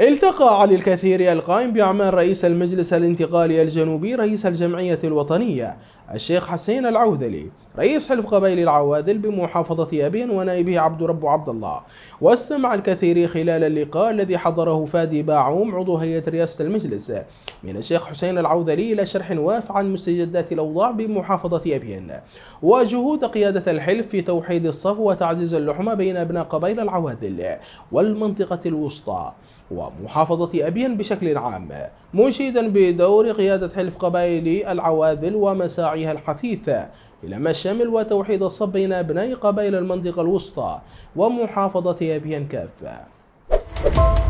التقى علي الكثير القائم بأعمال رئيس المجلس الانتقالي الجنوبي رئيس الجمعية الوطنية الشيخ حسين العوذلي رئيس حلف قبائل العواذل بمحافظة أبين ونائبه عبد رب عبد الله واستمع الكثير خلال اللقاء الذي حضره فادي باعوم عضو هيئة رئاسة المجلس من الشيخ حسين العوذلي إلى شرح واف عن مستجدات الأوضاع بمحافظة أبين وجهود قيادة الحلف في توحيد الصف وتعزيز اللحمة بين أبناء قبائل العواذل والمنطقة الوسطى و ومحافظة أبين بشكل عام مشيدا بدور قيادة حلف قبائل العوادل ومساعيها الحثيثة إلى ما الشمل وتوحيد الصب بين أبناء قبائل المنطقة الوسطى ومحافظة أبين كافة